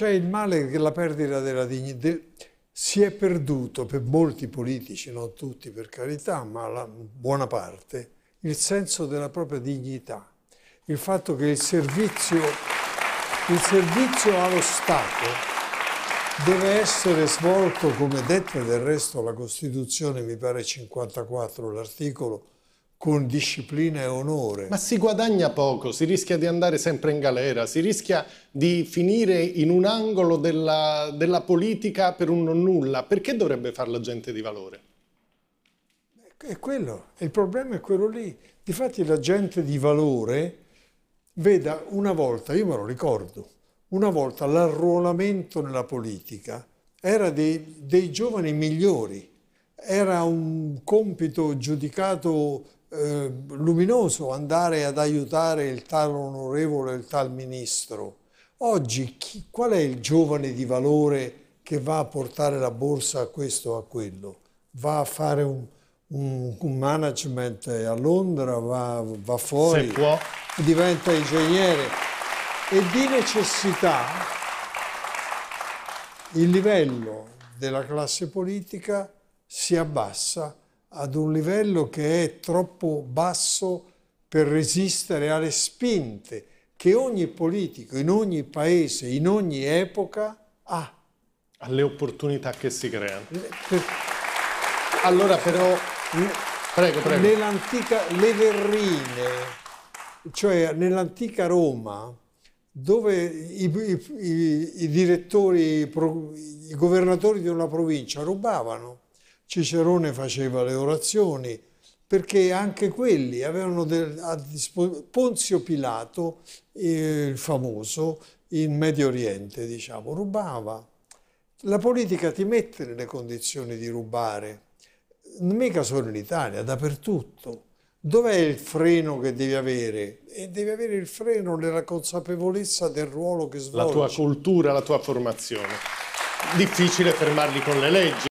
C'è il male che la perdita della dignità si è perduto per molti politici, non tutti per carità, ma la buona parte, il senso della propria dignità. Il fatto che il servizio, il servizio allo Stato deve essere svolto, come detta del resto la Costituzione, mi pare 54 l'articolo, con disciplina e onore. Ma si guadagna poco, si rischia di andare sempre in galera, si rischia di finire in un angolo della, della politica per un non nulla. Perché dovrebbe fare la gente di valore? È quello, il problema è quello lì. Difatti la gente di valore, veda, una volta, io me lo ricordo, una volta l'arruolamento nella politica era dei, dei giovani migliori, era un compito giudicato eh, luminoso andare ad aiutare il tal onorevole, il tal ministro. Oggi chi, qual è il giovane di valore che va a portare la borsa a questo o a quello? Va a fare un, un, un management a Londra, va, va fuori, diventa ingegnere. E di necessità il livello della classe politica si abbassa ad un livello che è troppo basso per resistere alle spinte che ogni politico in ogni paese, in ogni epoca ha. Alle opportunità che si creano. Allora però, prego, prego. nell'antica, le verrine, cioè nell'antica Roma, dove i, i, i direttori, i governatori di una provincia rubavano, Cicerone faceva le orazioni, perché anche quelli avevano del, a disposizione Ponzio Pilato, eh, il famoso, in Medio Oriente, diciamo, rubava. La politica ti mette nelle condizioni di rubare, mica solo in Italia, dappertutto. Dov'è il freno che devi avere? E devi avere il freno nella consapevolezza del ruolo che svolgi. La tua cultura, la tua formazione. Difficile fermarli con le leggi.